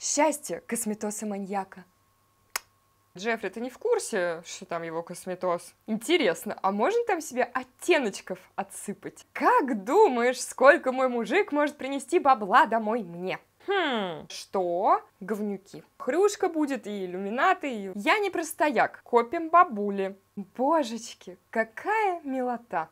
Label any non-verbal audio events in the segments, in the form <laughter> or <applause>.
Счастье косметоса-маньяка. Джеффри, ты не в курсе, что там его косметоз? Интересно, а можно там себе оттеночков отсыпать? Как думаешь, сколько мой мужик может принести бабла домой мне? Хм, что? Говнюки. Хрюшка будет и иллюминаты, и... Я не простояк. Копим бабули. Божечки, какая милота.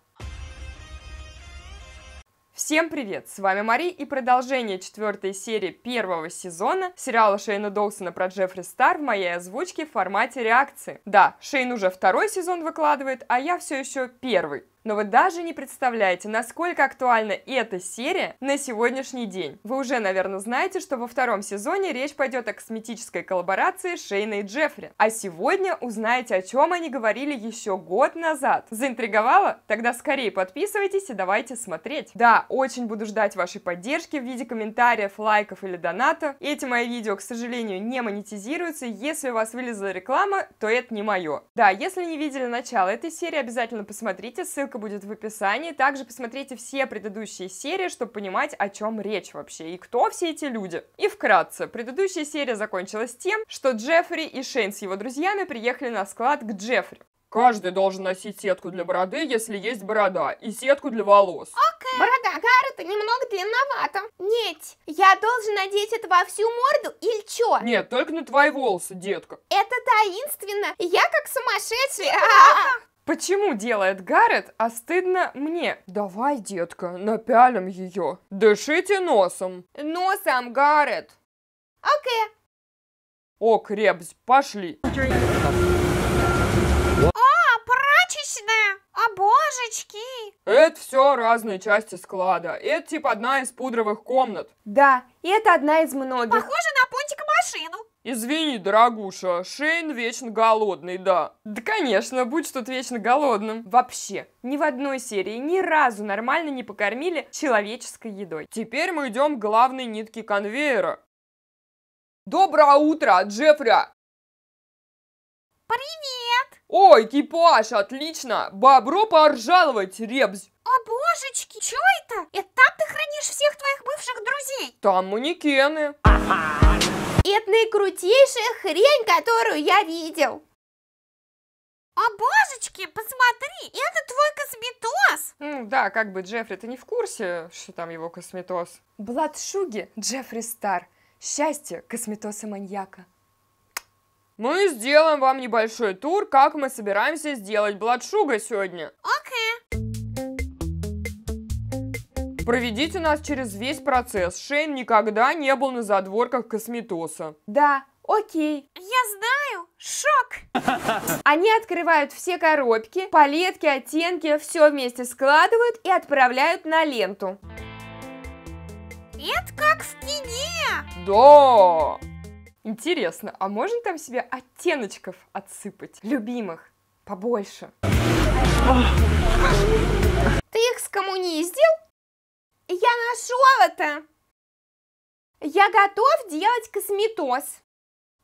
Всем привет! С вами Мари и продолжение четвертой серии первого сезона сериала Шейна Доусона про Джеффри Стар в моей озвучке в формате реакции. Да, Шейн уже второй сезон выкладывает, а я все еще первый. Но вы даже не представляете, насколько актуальна эта серия на сегодняшний день. Вы уже, наверное, знаете, что во втором сезоне речь пойдет о косметической коллаборации Шейна и Джеффри. А сегодня узнаете, о чем они говорили еще год назад. Заинтриговало? Тогда скорее подписывайтесь и давайте смотреть. Да, очень буду ждать вашей поддержки в виде комментариев, лайков или доната. Эти мои видео, к сожалению, не монетизируются. Если у вас вылезла реклама, то это не мое. Да, если не видели начало этой серии, обязательно посмотрите, ссылка ссылка будет в описании. Также посмотрите все предыдущие серии, чтобы понимать, о чем речь вообще и кто все эти люди. И вкратце, предыдущая серия закончилась тем, что Джеффри и Шейн с его друзьями приехали на склад к Джеффри. Каждый должен носить сетку для бороды, если есть борода, и сетку для волос. Окей. Okay. Борода Гаррета немного длинновата. Нет, я должен надеть это во всю морду или чё? Нет, только на твои волосы, детка. Это таинственно. Я как сумасшедший. <laughs> <laughs> Почему делает Гаррет, а стыдно мне? Давай, детка, напялим ее. Дышите носом. Носом, Гаррет. Окей. О, крепость, пошли. О, прачечная. О, божечки. Это все разные части склада. Это типа одна из пудровых комнат. Да, и это одна из многих. Похоже на пунтик машину. Извини, дорогуша, Шейн вечно голодный, да. Да, конечно, будь тут вечно голодным. Вообще, ни в одной серии ни разу нормально не покормили человеческой едой. Теперь мы идем к главной нитке конвейера. Доброе утро, Джеффри! Привет! Ой, экипаж, отлично! Бобро поржаловать, Ребзь! О, божечки, что это? Это там ты хранишь всех твоих бывших друзей? Там манекены. Ага. Это наикрутейшая хрень, которую я видел. О, божечки, посмотри, это твой косметоз! Mm, да, как бы Джеффри, ты не в курсе, что там его косметоз? Бладшуги Джеффри Стар. Счастье косметоса маньяка. Мы сделаем вам небольшой тур, как мы собираемся сделать Бладшуга сегодня. Окей. Okay. Проведите нас через весь процесс. Шейн никогда не был на задворках косметоса. Да, окей. Я знаю, шок. <laughs> Они открывают все коробки, палетки, оттенки, все вместе складывают и отправляют на ленту. Это как в кине. Да. Интересно, а можно там себе оттеночков отсыпать? Любимых, побольше. Ты их с коммунией сделал? хорошего-то? Я готов делать косметоз.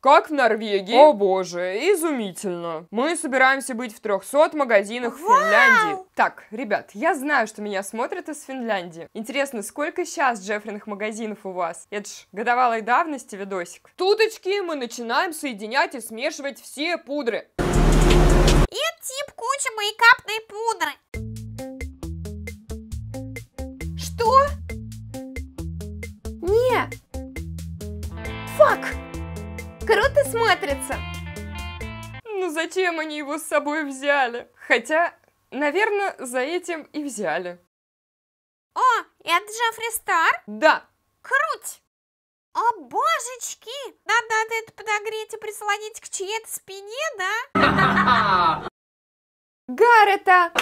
Как в Норвегии. О боже, изумительно. Мы собираемся быть в 300 магазинах Вау! Финляндии. Так, ребят, я знаю, что меня смотрят из Финляндии. Интересно, сколько сейчас джеффриных магазинов у вас? Это ж годовалой давности видосик. Туточки мы начинаем соединять и смешивать все пудры. Это тип куча мейкапной пудры. Что? Не! Фак! Круто смотрится! Ну зачем они его с собой взяли? Хотя, наверное, за этим и взяли. О, это Джеффри Стар? Да. Круть! О, божечки! Да, надо это подогреть и прислонить к чьей-то спине, да? <laughs> Гаррета!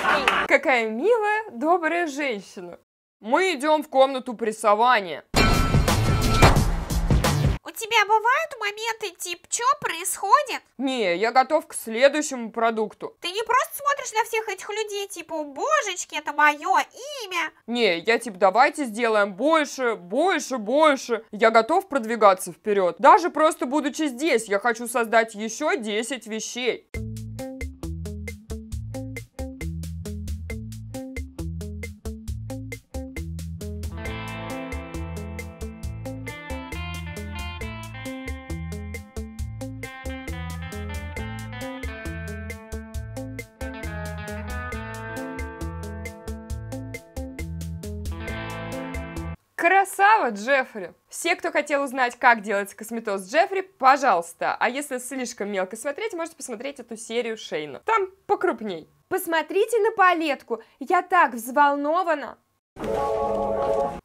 Какая милая, добрая женщина. Мы идем в комнату прессования. У тебя бывают моменты типа, что происходит? Не, я готов к следующему продукту. Ты не просто смотришь на всех этих людей, типа, божечки, это мое имя. Не, я типа, давайте сделаем больше, больше, больше. Я готов продвигаться вперед. Даже просто будучи здесь, я хочу создать еще 10 вещей. Джеффри. Все, кто хотел узнать, как делается косметоз Джеффри, пожалуйста. А если слишком мелко смотреть, можете посмотреть эту серию Шейна. Там покрупней. Посмотрите на палетку. Я так взволнована.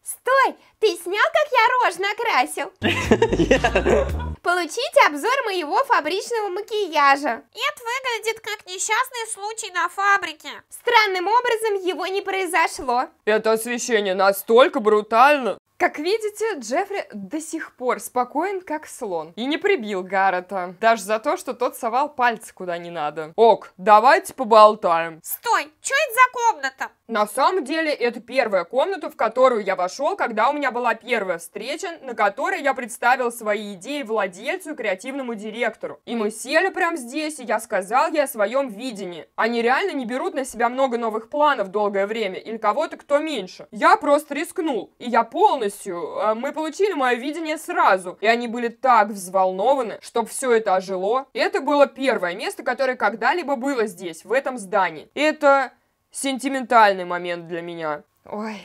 Стой! Ты снял, как я рожь накрасил? Yeah. <laughs> Получите обзор моего фабричного макияжа. Это выглядит как несчастный случай на фабрике. Странным образом его не произошло. Это освещение настолько брутально. Как видите, Джеффри до сих пор спокоен, как слон. И не прибил Гаррета. Даже за то, что тот совал пальцы куда не надо. Ок, давайте поболтаем. Стой, что это за комната? На самом деле, это первая комната, в которую я вошел, когда у меня была первая встреча, на которой я представил свои идеи владельцу и креативному директору. И мы сели прямо здесь, и я сказал ей о своем видении. Они реально не берут на себя много новых планов долгое время, или кого-то, кто меньше. Я просто рискнул, и я полностью полностью. А, мы получили мое видение сразу. И они были так взволнованы, чтобы все это ожило. И это было первое место, которое когда-либо было здесь, в этом здании. И это сентиментальный момент для меня. Ой,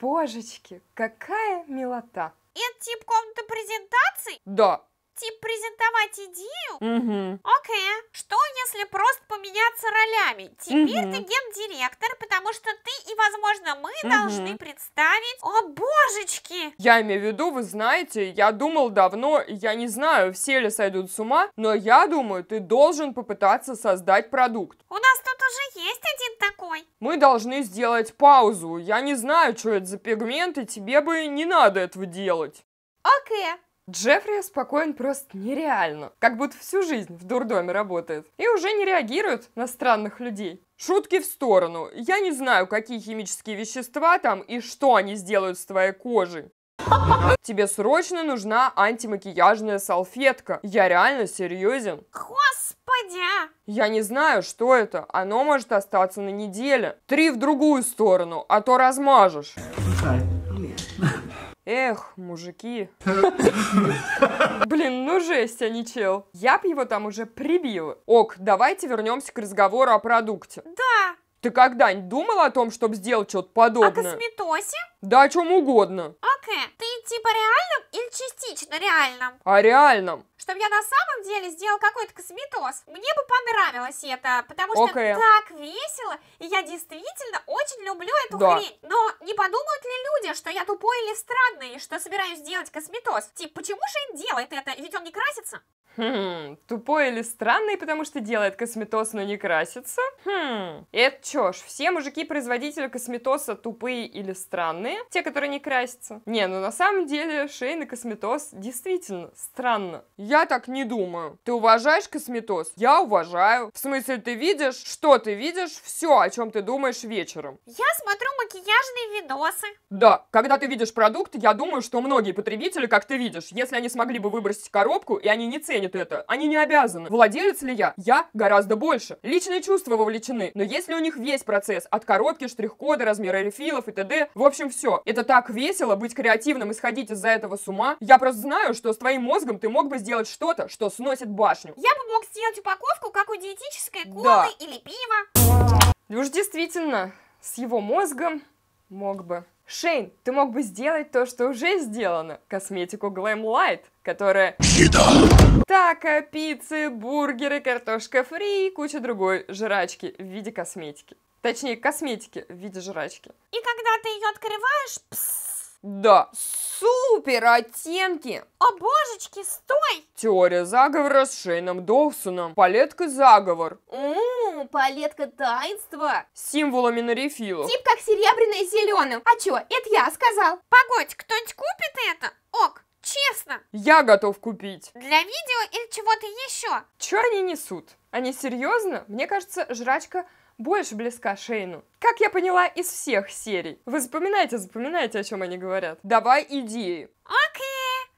божечки, какая милота. Это тип комнаты презентаций? Да, типа презентовать идею? Угу. Окей. Что если просто поменяться ролями? Теперь угу. ты гендиректор, потому что ты и, возможно, мы угу. должны представить... О, божечки! Я имею в виду, вы знаете, я думал давно, я не знаю, все ли сойдут с ума, но я думаю, ты должен попытаться создать продукт. У нас тут уже есть один такой. Мы должны сделать паузу. Я не знаю, что это за пигменты, тебе бы не надо этого делать. Окей. Okay. Джеффри спокоен просто нереально, как будто всю жизнь в дурдоме работает. И уже не реагирует на странных людей. Шутки в сторону. Я не знаю, какие химические вещества там и что они сделают с твоей кожей. <laughs> Тебе срочно нужна антимакияжная салфетка. Я реально серьезен. Господи! Я не знаю, что это. Оно может остаться на неделе. Три в другую сторону, а то размажешь. Эх, мужики. <laughs> Блин, ну жесть, а не чел. Я б его там уже прибил. Ок, давайте вернемся к разговору о продукте. Да, ты когда-нибудь думала о том, чтобы сделать что-то подобное? О косметосе? Да о чем угодно. Окей, okay. ты типа реальном или частично реальном? О реальном. Чтобы я на самом деле сделал какой-то косметоз. Мне бы понравилось это, потому что okay. так весело, и я действительно очень люблю эту да. хрень. Но не подумают ли люди, что я тупой или странный, что собираюсь делать косметоз? Типа, почему же делает это? Ведь он не красится. Хм, тупой или странный, потому что делает косметоз, но не красится? Хм, это Чё ж, все мужики-производители косметоса тупые или странные, те, которые не красятся. Не, ну на самом деле шейный косметоз действительно странно. Я так не думаю. Ты уважаешь косметоз? Я уважаю. В смысле, ты видишь, что ты видишь, все, о чем ты думаешь вечером. Я смотрю макияжные видосы. Да, когда ты видишь продукт, я думаю, что многие потребители, как ты видишь, если они смогли бы выбросить коробку, и они не ценят это, они не обязаны. Владелец ли я? Я гораздо больше. Личные чувства вовлечены, но если у них весь процесс, от коробки, штрих-кода, размера рефилов и т.д. В общем, все. Это так весело, быть креативным и сходить из-за этого с ума. Я просто знаю, что с твоим мозгом ты мог бы сделать что-то, что сносит башню. Я бы мог сделать упаковку, как у диетической колы да. или пива. И уж действительно, с его мозгом мог бы. Шейн, ты мог бы сделать то, что уже сделано. Косметику Glam Light, которая... Еда! тако, э, пиццы, бургеры, картошка фри и куча другой жрачки в виде косметики. Точнее, косметики в виде жрачки. И когда ты ее открываешь, пс, да, супер оттенки! О, божечки, стой! Теория заговора с Шейном Доусоном. Палетка заговор. Ммм, палетка таинства. С символами нарифилов. Тип как серебряное зеленым. А чё, это я сказал. Погодь, кто я готов купить. Для видео или чего-то еще? Че они несут? Они серьезно? Мне кажется, жрачка больше близка Шейну. Как я поняла из всех серий. Вы запоминайте, запоминайте, о чем они говорят. Давай идеи. Окей.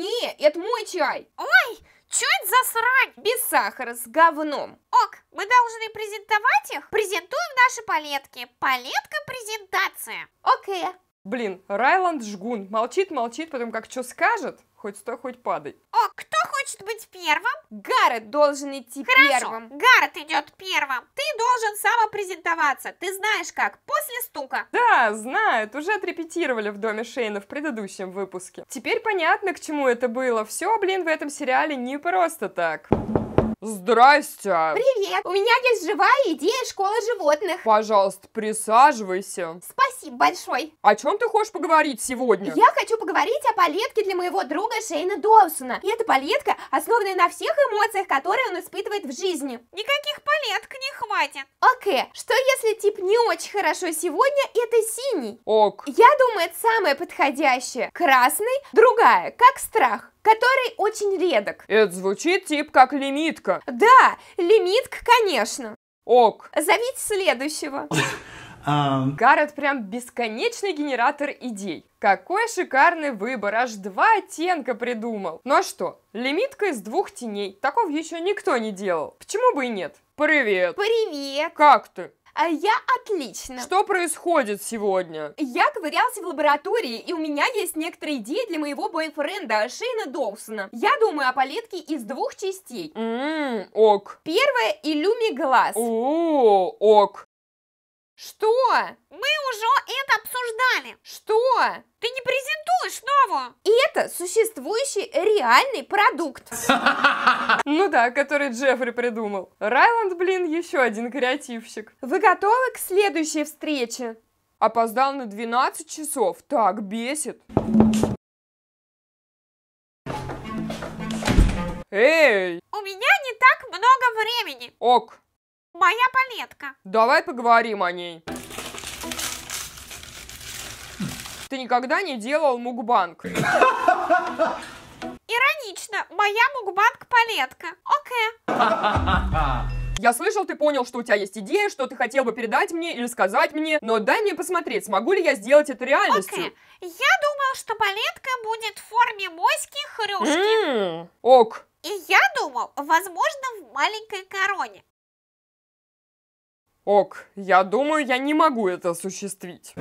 Не, это мой чай. Ой, это за срань? Без сахара, с говном. Ок, мы должны презентовать их. Презентуем наши палетки. Палетка презентация. Окей. Блин, Райланд жгун. Молчит, молчит, потом как что скажет, хоть стой, хоть падай. О, кто хочет быть первым? Гаррет должен идти Хорошо, первым. Гаррет идет первым. Ты должен самопрезентоваться. Ты знаешь как, после стука. Да, знают. Уже отрепетировали в доме Шейна в предыдущем выпуске. Теперь понятно, к чему это было. Все, блин, в этом сериале не просто так. Здрасте! Привет! У меня есть живая идея школы животных. Пожалуйста, присаживайся. Спасибо большое. О чем ты хочешь поговорить сегодня? Я хочу поговорить о палетке для моего друга Шейна Доусона. И эта палетка основана на всех эмоциях, которые он испытывает в жизни. Никаких палеток не хватит. Окей, что если тип не очень хорошо сегодня, это синий? Ок. Я думаю, это самое подходящее. Красный, другая, как страх который очень редок. Это звучит тип как лимитка. Да, лимитка, конечно. Ок. Зовите следующего. Um... <laughs> Гаррет прям бесконечный генератор идей. Какой шикарный выбор, аж два оттенка придумал. Ну а что, лимитка из двух теней, такого еще никто не делал. Почему бы и нет? Привет. Привет. Как ты? А я отлично. Что происходит сегодня? Я ковырялся в лаборатории, и у меня есть некоторые идеи для моего бойфренда Шейна Доусона. Я думаю о палетке из двух частей. Ммм, ок. Первая Illumi глаз. О, ок. Что? Мы уже это обсуждали. Что? Ты не презентуешь снова. это существующий реальный продукт. <laughs> Ну да, который Джеффри придумал. Райланд, блин, еще один креативщик. Вы готовы к следующей встрече? Опоздал на 12 часов. Так бесит. Эй! У меня не так много времени. Ок. Моя палетка. Давай поговорим о ней. Ты никогда не делал мукбанк? <laughs> Иронично, моя мукбанк-палетка. Окей. <laughs> Я слышал, ты понял, что у тебя есть идея, что ты хотел бы передать мне или сказать мне, но дай мне посмотреть, смогу ли я сделать это реальностью. Okay. Я думал, что палетка будет в форме моськи-хрюшки. Mm, ок. И я думал, возможно, в маленькой короне. Ок, я думаю, я не могу это осуществить.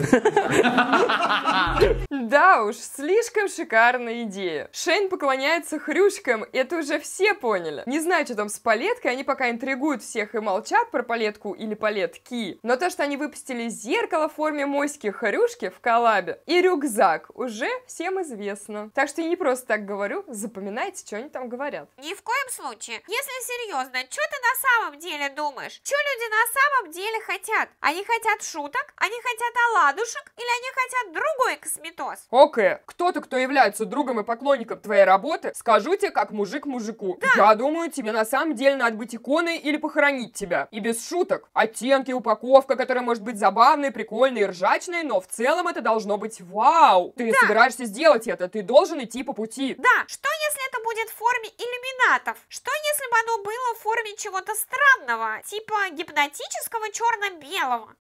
Да уж, слишком шикарная идея. Шейн поклоняется хрюшкам, это уже все поняли. Не знаю, что там с палеткой, они пока интригуют всех и молчат про палетку или палетки. Но то, что они выпустили зеркало в форме моськи хрюшки в коллабе и рюкзак, уже всем известно. Так что я не просто так говорю, запоминайте, что они там говорят. Ни в коем случае. Если серьезно, что ты на самом деле думаешь? Что люди на самом деле хотят? Они хотят шуток? Они хотят оладушек? Или они хотят другой косметоз? Окей, okay. Э, кто-то, кто является другом и поклонником твоей работы, скажу тебе как мужик мужику. Да. Я думаю, тебе на самом деле надо быть иконой или похоронить тебя. И без шуток. Оттенки, упаковка, которая может быть забавной, прикольной и ржачной, но в целом это должно быть вау. Ты да. собираешься сделать это, ты должен идти по пути. Да, что если это будет в форме иллюминатов? Что если бы оно было в форме чего-то странного, типа гипнотического черно-белого.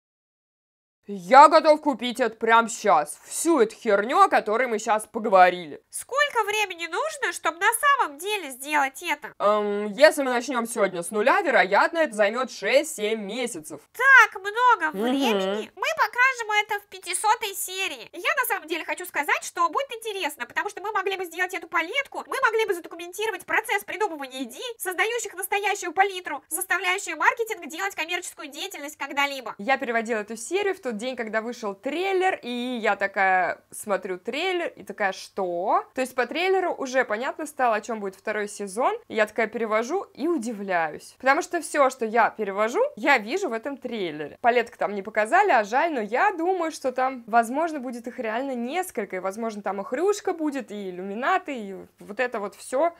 Я готов купить это прямо сейчас. Всю эту херню, о которой мы сейчас поговорили. Сколько времени нужно, чтобы на самом деле сделать это? Эм, если мы начнем сегодня с нуля, вероятно, это займет 6-7 месяцев. Так много времени. Угу. Мы покажем это в 500 серии. Я на самом деле хочу сказать, что будет интересно, потому что мы могли бы сделать эту палетку, мы могли бы задокументировать процесс придумывания идей, создающих настоящую палитру, заставляющую маркетинг делать коммерческую деятельность когда-либо. Я переводила эту серию в тот день, когда вышел трейлер, и я такая смотрю трейлер, и такая, что? То есть по трейлеру уже понятно стало, о чем будет второй сезон, и я такая перевожу и удивляюсь. Потому что все, что я перевожу, я вижу в этом трейлере. Палетка там не показали, а жаль, но я думаю, что там, возможно, будет их реально несколько, и, возможно, там и хрюшка будет, и иллюминаты, и вот это вот все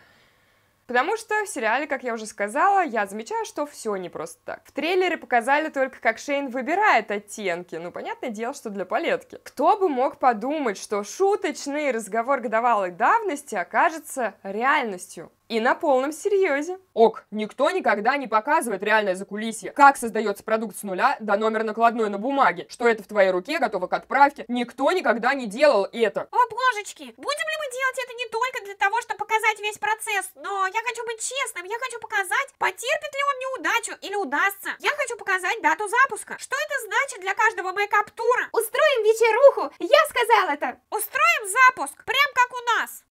Потому что в сериале, как я уже сказала, я замечаю, что все не просто так. В трейлере показали только, как Шейн выбирает оттенки. Ну, понятное дело, что для палетки. Кто бы мог подумать, что шуточный разговор годовалой давности окажется реальностью? И на полном серьезе. Ок, никто никогда не показывает реальное закулисье, как создается продукт с нуля до номер накладной на бумаге, что это в твоей руке готово к отправке. Никто никогда не делал это. О, божечки, будем ли мы делать это не только для того, чтобы показать весь процесс, но я хочу быть честным, я хочу показать, потерпит ли он неудачу или удастся. Я хочу показать дату запуска. Что это значит для каждого мейкап-тура? Устроим вечеруху, я сказал это. Устроим запуск, прям как у нас.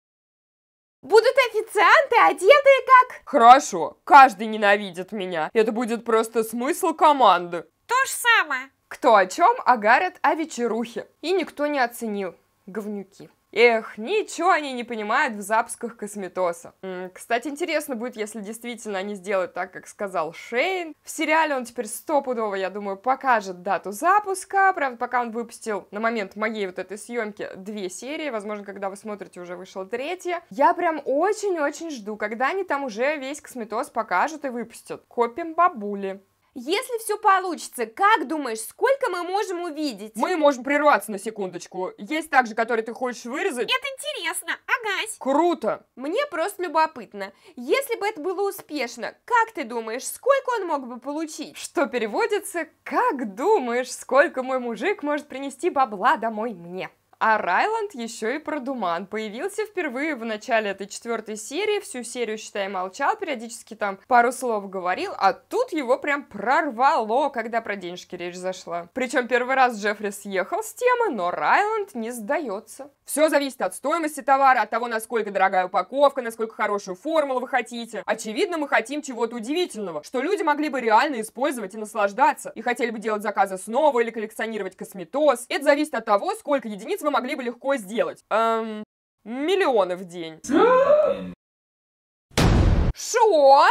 Будут официанты, одетые как... Хорошо, каждый ненавидит меня. Это будет просто смысл команды. То же самое. Кто о чем, а Гаррет о вечерухе. И никто не оценил. Говнюки. Эх, ничего они не понимают в запусках косметоса. Кстати, интересно будет, если действительно они сделают так, как сказал Шейн. В сериале он теперь стопудово, я думаю, покажет дату запуска. Правда, пока он выпустил на момент моей вот этой съемки две серии, возможно, когда вы смотрите, уже вышла третья. Я прям очень-очень жду, когда они там уже весь косметос покажут и выпустят. Копим бабули. Если все получится, как думаешь, сколько мы можем увидеть? Мы можем прерваться на секундочку. Есть также, который ты хочешь вырезать? Это интересно, агась. Круто. Мне просто любопытно. Если бы это было успешно, как ты думаешь, сколько он мог бы получить? Что переводится, как думаешь, сколько мой мужик может принести бабла домой мне? А Райланд еще и про Думан. Появился впервые в начале этой четвертой серии, всю серию, считай, молчал, периодически там пару слов говорил, а тут его прям прорвало, когда про денежки речь зашла. Причем первый раз Джеффри съехал с темы, но Райланд не сдается. Все зависит от стоимости товара, от того, насколько дорогая упаковка, насколько хорошую формулу вы хотите. Очевидно, мы хотим чего-то удивительного, что люди могли бы реально использовать и наслаждаться, и хотели бы делать заказы снова или коллекционировать косметоз. Это зависит от того, сколько единиц вы могли бы легко сделать? Эм, миллионы в день. Шо?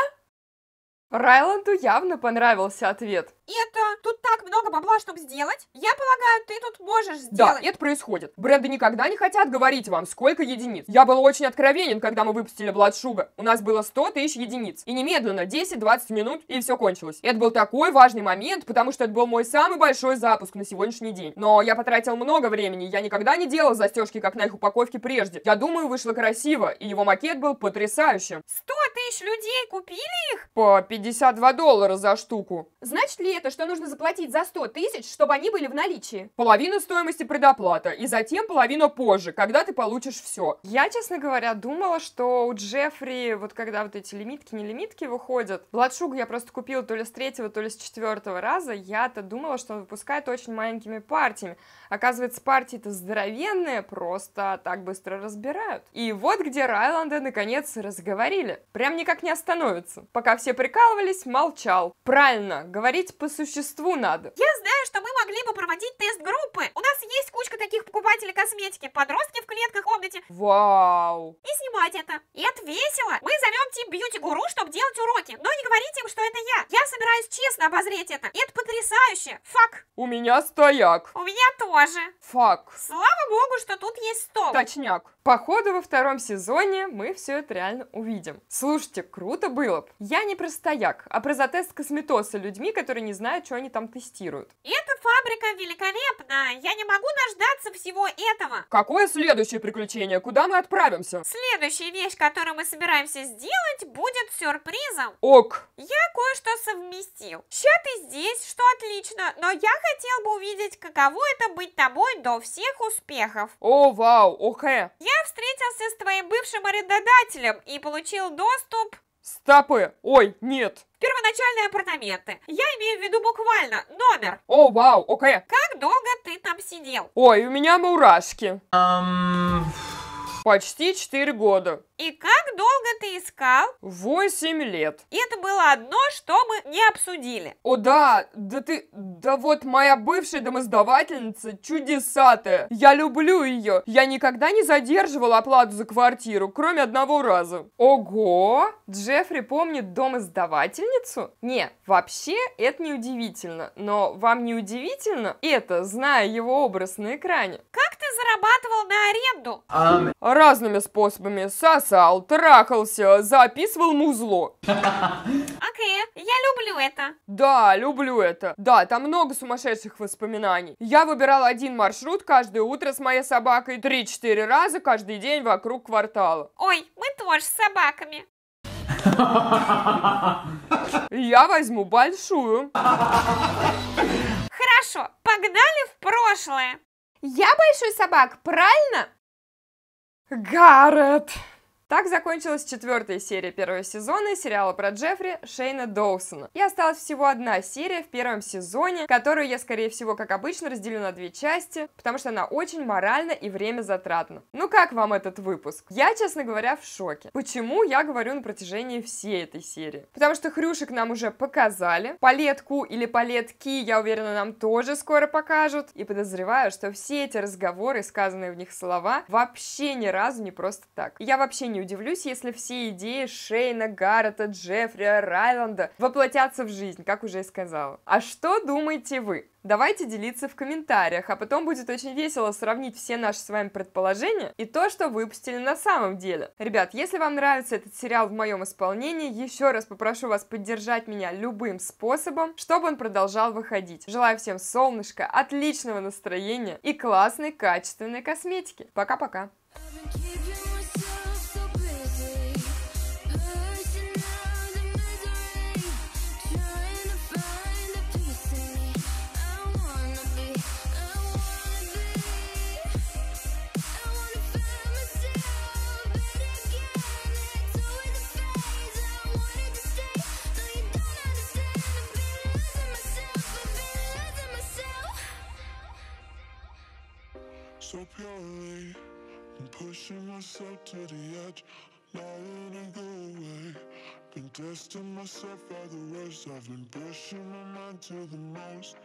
Райланду явно понравился ответ это тут так много бабла, чтобы сделать. Я полагаю, ты тут можешь сделать. Да, это происходит. Бренды никогда не хотят говорить вам, сколько единиц. Я был очень откровенен, когда мы выпустили Бладшуга. У нас было 100 тысяч единиц. И немедленно, 10-20 минут, и все кончилось. Это был такой важный момент, потому что это был мой самый большой запуск на сегодняшний день. Но я потратил много времени, я никогда не делал застежки, как на их упаковке прежде. Я думаю, вышло красиво, и его макет был потрясающим. 100 тысяч людей купили их? По 52 доллара за штуку. Значит ли это, что нужно заплатить за 100 тысяч, чтобы они были в наличии. Половина стоимости предоплата, и затем половина позже, когда ты получишь все. Я, честно говоря, думала, что у Джеффри, вот когда вот эти лимитки, не лимитки выходят, Бладшуг я просто купила то ли с третьего, то ли с четвертого раза, я-то думала, что он выпускает очень маленькими партиями. Оказывается, партии-то здоровенные, просто так быстро разбирают. И вот где Райланда наконец разговорили. Прям никак не остановится. Пока все прикалывались, молчал. Правильно, говорить по существу надо. Я знаю, что мы могли бы проводить тест-группы. У нас есть кучка таких покупателей косметики. Подростки в клетках комнате. Вау. И снимать это. И это весело. Мы зовем тип бьюти-гуру, чтобы делать уроки. Но не говорите им, что это я. Я собираюсь честно обозреть это. И это потрясающе. Фак. У меня стояк. У меня то тоже. Фак. Слава богу, что тут есть стол. Точняк. Походу, во втором сезоне мы все это реально увидим. Слушайте, круто было бы. Я не про стояк, а про затест косметоса людьми, которые не знают, что они там тестируют. Эта фабрика великолепна. Я не могу дождаться всего этого. Какое следующее приключение? Куда мы отправимся? Следующая вещь, которую мы собираемся сделать, будет сюрпризом. Ок. Я кое-что совместил. Сейчас ты здесь, что отлично, но я хотел бы увидеть, каково это быть быть тобой до всех успехов. О, вау, окей. Э. Я встретился с твоим бывшим арендодателем и получил доступ... Стопы! Э. Ой, нет! Первоначальные апартаменты. Я имею в виду буквально номер. О, вау, окей. Э. Как долго ты там сидел? Ой, у меня мурашки. Um... Почти четыре года. И как долго ты искал? Восемь лет. И это было одно, что мы не обсудили. О да, да ты, да вот моя бывшая домоздавательница чудесатая. Я люблю ее. Я никогда не задерживал оплату за квартиру, кроме одного раза. Ого! Джеффри помнит домоздавательницу? Не, вообще это не удивительно. Но вам не удивительно это, зная его образ на экране? Как ты зарабатывал на аренду? Um разными способами. Сосал, трахался, записывал музло. Окей, okay, я люблю это. Да, люблю это. Да, там много сумасшедших воспоминаний. Я выбирал один маршрут каждое утро с моей собакой три четыре раза каждый день вокруг квартала. Ой, мы тоже с собаками. Я возьму большую. Хорошо, погнали в прошлое. Я большой собак, правильно? Got it. Так закончилась четвертая серия первого сезона сериала про Джеффри Шейна Доусона. И осталась всего одна серия в первом сезоне, которую я, скорее всего, как обычно, разделю на две части, потому что она очень морально и время затратна. Ну как вам этот выпуск? Я, честно говоря, в шоке. Почему я говорю на протяжении всей этой серии? Потому что хрюшек нам уже показали, палетку или палетки, я уверена, нам тоже скоро покажут. И подозреваю, что все эти разговоры, сказанные в них слова, вообще ни разу не просто так. я вообще не не удивлюсь, если все идеи Шейна, Гаррета, Джеффри, Райланда воплотятся в жизнь, как уже я сказала. А что думаете вы? Давайте делиться в комментариях, а потом будет очень весело сравнить все наши с вами предположения и то, что выпустили на самом деле. Ребят, если вам нравится этот сериал в моем исполнении, еще раз попрошу вас поддержать меня любым способом, чтобы он продолжал выходить. Желаю всем солнышка, отличного настроения и классной качественной косметики. Пока-пока! I've been keeping testing myself for the worst. I've been pushing my mind to the most.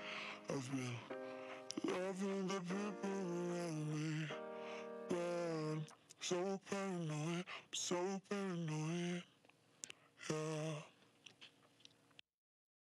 I've been loving the people around me. But I'm so paranoid, I'm so paranoid. Yeah.